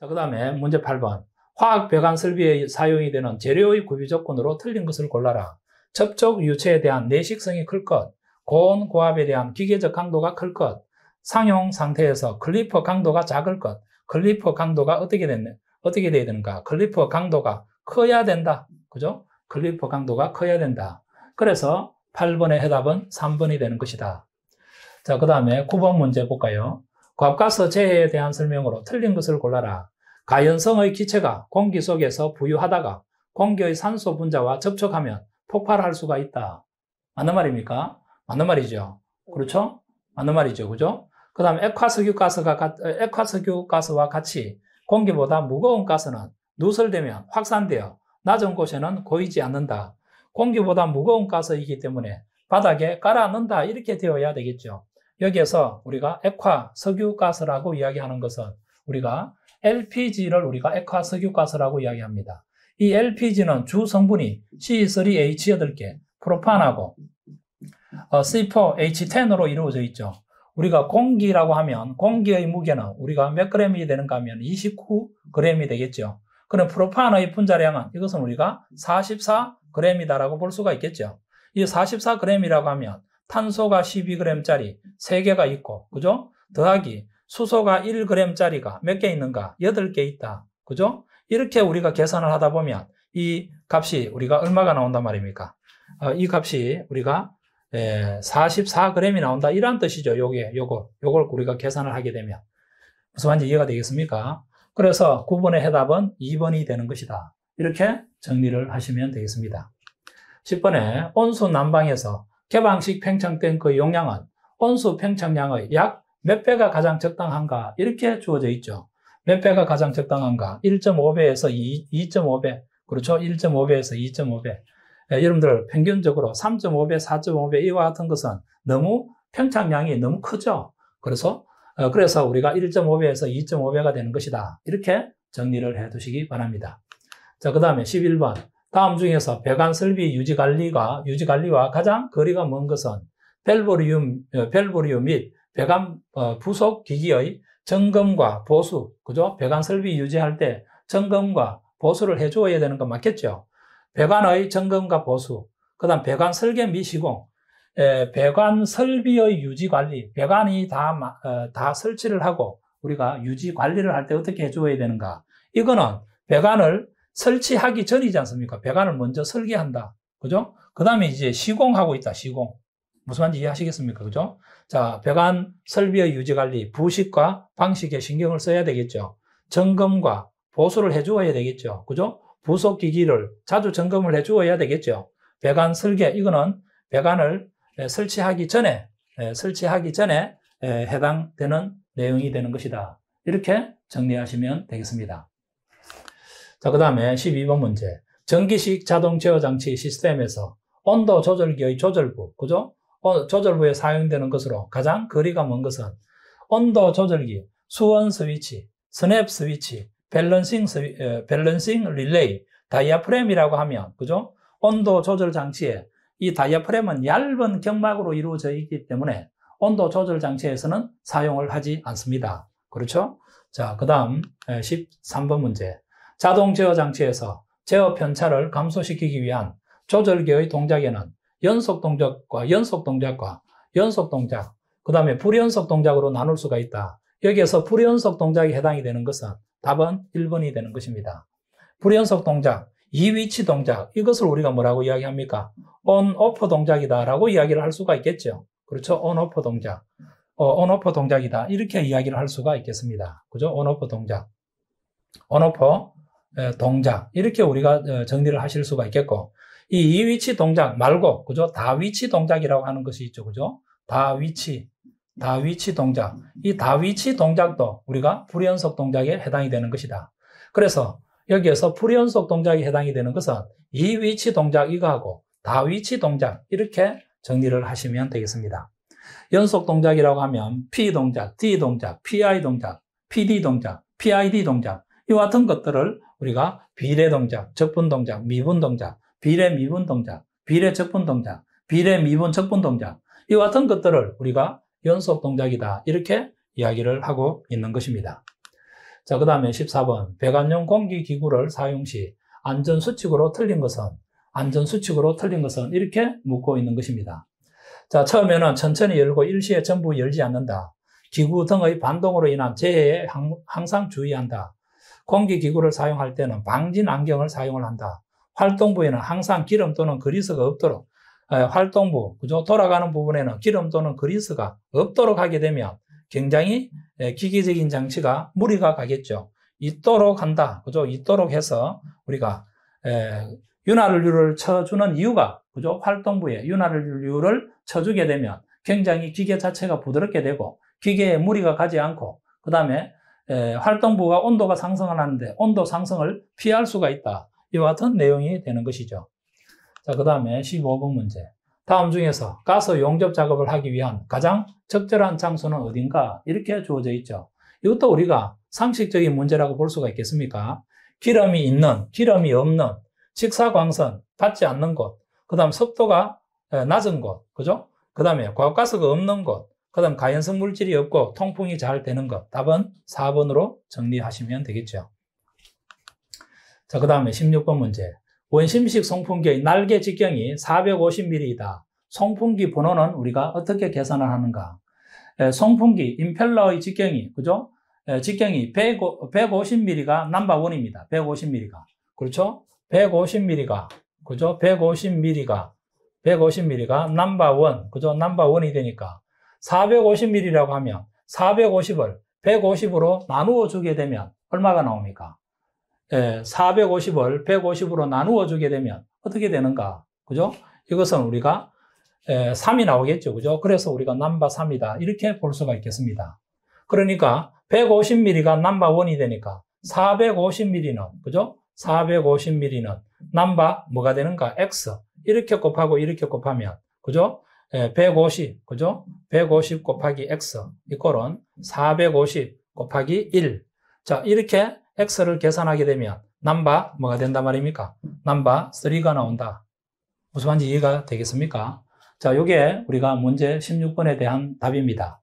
자, 그 다음에 문제 8번. 화학 배관 설비에 사용이 되는 재료의 구비 조건으로 틀린 것을 골라라. 접촉 유체에 대한 내식성이 클 것, 고온 고압에 대한 기계적 강도가 클 것, 상용 상태에서 클리퍼 강도가 작을 것, 클리퍼 강도가 어떻게 됐네? 어떻게 돼야 되는가? 클리퍼 강도가 커야 된다. 그죠? 클리퍼 강도가 커야 된다. 그래서 8번의 해답은 3번이 되는 것이다. 자, 그 다음에 9번 문제 볼까요? 고압가스 재해에 대한 설명으로 틀린 것을 골라라. 가연성의 기체가 공기 속에서 부유하다가 공기의 산소 분자와 접촉하면 폭발할 수가 있다. 맞는 말입니까? 맞는 말이죠. 그렇죠? 맞는 말이죠. 그죠? 그 다음 액화석유 가스가, 액화석유 가스와 같이 공기보다 무거운 가스는 누설되면 확산되어 낮은 곳에는 고이지 않는다. 공기보다 무거운 가스이기 때문에 바닥에 깔아 넣는다. 이렇게 되어야 되겠죠. 여기에서 우리가 액화 석유가스라고 이야기하는 것은 우리가 LPG를 우리가 액화 석유가스라고 이야기합니다. 이 LPG는 주 성분이 C3H8개, e 프로판하고 어, C4H10으로 이루어져 있죠. 우리가 공기라고 하면 공기의 무게는 우리가 몇 그램이 되는가 하면 29그램이 되겠죠. 그럼 프로판의 분자량은 이것은 우리가 44그램이다라고 볼 수가 있겠죠. 이 4 4그램이라고 하면 탄소가 12g짜리 3개가 있고, 그죠? 더하기 수소가 1g짜리가 몇 개 있는가? 8개 있다. 그죠? 이렇게 우리가 계산을 하다 보면 이 값이 우리가 얼마가 나온단 말입니까? 어, 이 값이 우리가 에, 예, 44g이 나온다. 이런 뜻이죠. 요게, 요거, 요걸 우리가 계산을 하게 되면. 무슨 말인지 이해가 되겠습니까? 그래서 9번의 해답은 2번이 되는 것이다. 이렇게 정리를 하시면 되겠습니다. 10번에 온수 난방에서 개방식 팽창된그 용량은 온수 팽창량의 약 몇 배가 가장 적당한가 이렇게 주어져 있죠. 몇 배가 가장 적당한가? 1.5배에서 2.5배. 그렇죠? 1.5배에서 2.5배. 예, 여러분들 평균적으로 3.5배, 4.5배 이와 같은 것은 너무 팽창량이 너무 크죠. 그래서 어, 그래서 우리가 1.5배에서 2.5배가 되는 것이다. 이렇게 정리를 해 두시기 바랍니다. 자, 그 다음에 11번. 다음 중에서 배관 설비 유지 관리가 유지 관리와 가장 거리가 먼 것은 벨보리움 벨보리움 어, 및 배관 어, 부속 기기의 점검과 보수, 그죠? 배관 설비 유지할 때 점검과 보수를 해줘야 되는 거 맞겠죠? 배관의 점검과 보수, 그 다음 배관 설계 및 시공, 에, 배관 설비의 유지 관리, 배관이 다, 어, 다 설치를 하고 우리가 유지 관리를 할 때 어떻게 해줘야 되는가. 이거는 배관을 설치하기 전이지 않습니까? 배관을 먼저 설계한다. 그죠? 그 다음에 이제 시공하고 있다, 시공. 무슨 말인지 이해하시겠습니까? 그죠? 자, 배관 설비의 유지 관리, 부식과 방식에 신경을 써야 되겠죠. 점검과 보수를 해 주어야 되겠죠. 그죠? 부속 기기를 자주 점검을 해 주어야 되겠죠. 배관 설계, 이거는 배관을 설치하기 전에, 설치하기 전에 해당되는 내용이 되는 것이다. 이렇게 정리하시면 되겠습니다. 자, 그 다음에 12번 문제. 전기식 자동 제어 장치 시스템에서 온도 조절기의 조절부, 그죠? 어, 조절부에 사용되는 것으로 가장 거리가 먼 것은 온도 조절기, 수원 스위치, 스냅 스위치, 밸런싱, 스위, 밸런싱 릴레이, 다이아프램이라고 하면, 그죠? 온도 조절 장치에 이 다이아프램은 얇은 경막으로 이루어져 있기 때문에 온도 조절 장치에서는 사용을 하지 않습니다. 그렇죠? 자, 그 다음 13번 문제. 자동 제어 장치에서 제어 편차를 감소시키기 위한 조절기의 동작에는 연속 동작과 연속 동작과 연속 동작, 그 다음에 불연속 동작으로 나눌 수가 있다. 여기에서 불연속 동작이 해당이 되는 것은 답은 1번이 되는 것입니다. 불연속 동작, 이위치 동작, 이것을 우리가 뭐라고 이야기합니까? 온, 오프 동작이다라고 이야기를 할 수가 있겠죠. 그렇죠. 온, 오프 동작. 어, on, o 동작이다. 이렇게 이야기를 할 수가 있겠습니다. 그죠? 온, 오프 동작. 온, 오프. 동작 이렇게 우리가 어, 정리를 하실 수가 있겠고 이 이위치 동작 말고 그죠 다위치 동작이라고 하는 것이 있죠 그죠 다위치 다위치 동작 이 다위치 동작도 우리가 불연속 동작에 해당이 되는 것이다 그래서 여기에서 불연속 동작에 해당이 되는 것은 이위치 동작 이거하고 다위치 동작 이렇게 정리를 하시면 되겠습니다 연속 동작이라고 하면 P 동작, D 동작, PI 동작, PD 동작, PID 동작 이와 같은 것들을 우리가 비례 동작, 적분 동작, 미분 동작, 비례 미분 동작, 비례 적분 동작, 비례 미분 적분 동작 이와 같은 것들을 우리가 연속 동작이다 이렇게 이야기를 하고 있는 것입니다. 자, 그 다음에 14번 배관용 공기기구를 사용 시 안전수칙으로 틀린 것은 안전수칙으로 틀린 것은 이렇게 묻고 있는 것입니다. 자, 처음에는 천천히 열고 일시에 전부 열지 않는다. 기구 등의 반동으로 인한 재해에 항상 주의한다. 공기기구를 사용할 때는 방진 안경을 사용을 한다. 활동부에는 항상 기름 또는 그리스가 없도록 활동부, 그죠? 돌아가는 부분에는 기름 또는 그리스가 없도록 하게 되면 굉장히 기계적인 장치가 무리가 가겠죠. 있도록 한다. 그죠? 있도록 해서 우리가 윤활유를 쳐주는 이유가 그죠? 활동부에 윤활유를 쳐주게 되면 굉장히 기계 자체가 부드럽게 되고 기계에 무리가 가지 않고 그 다음에 예, 활동부가 온도가 상승하는데 을 온도 상승을 피할 수가 있다. 이와 같은 내용이 되는 것이죠. 자, 그 다음에 15번 문제. 다음 중에서 가스 용접 작업을 하기 위한 가장 적절한 장소는 어딘가? 이렇게 주어져 있죠. 이것도 우리가 상식적인 문제라고 볼 수가 있겠습니까? 기름이 있는, 기름이 없는, 직사광선 받지 않는 곳, 그 다음 습도가 예, 낮은 곳, 그죠? 그 다음에 과학가스가 없는 곳, 그 다음 가연성 물질이 없고 통풍이 잘 되는 것. 답은 4번으로 정리하시면 되겠죠. 자, 그 다음에 16번 문제. 원심식 송풍기의 날개 직경이 450mm이다. 송풍기 번호는 우리가 어떻게 계산을 하는가? 에, 송풍기, 임펠러의 직경이, 그죠? 에, 직경이 100, 150mm가 남바원입니다. 150mm가. 그렇죠? 150mm가, 그죠? 150mm가, 150mm가 남바원, 그죠? 남바원이 되니까 450ml라고 하면 450을 150으로 나누어 주게 되면 얼마가 나옵니까? 예, 450을 150으로 나누어 주게 되면 어떻게 되는가? 그죠? 이것은 우리가 에, 예, 3이 나오겠죠. 그죠? 그래서 우리가 남바 3이다. 이렇게 볼 수가 있겠습니다. 그러니까 150mm가 남바 1이 되니까 450mm는, 그죠? 450mm는 남바 뭐가 되는가? X. 이렇게 곱하고 이렇게 곱하면, 그죠? 150, 예, 그죠? 150 곱하기 x 이꼴은 450 곱하기 1. 자, 이렇게 x를 계산하게 되면 남바 뭐가 된단 말입니까? 남바 3가 나온다. 무슨 말인지 이해가 되겠습니까? 자, 요게 우리가 문제 16번에 대한 답입니다.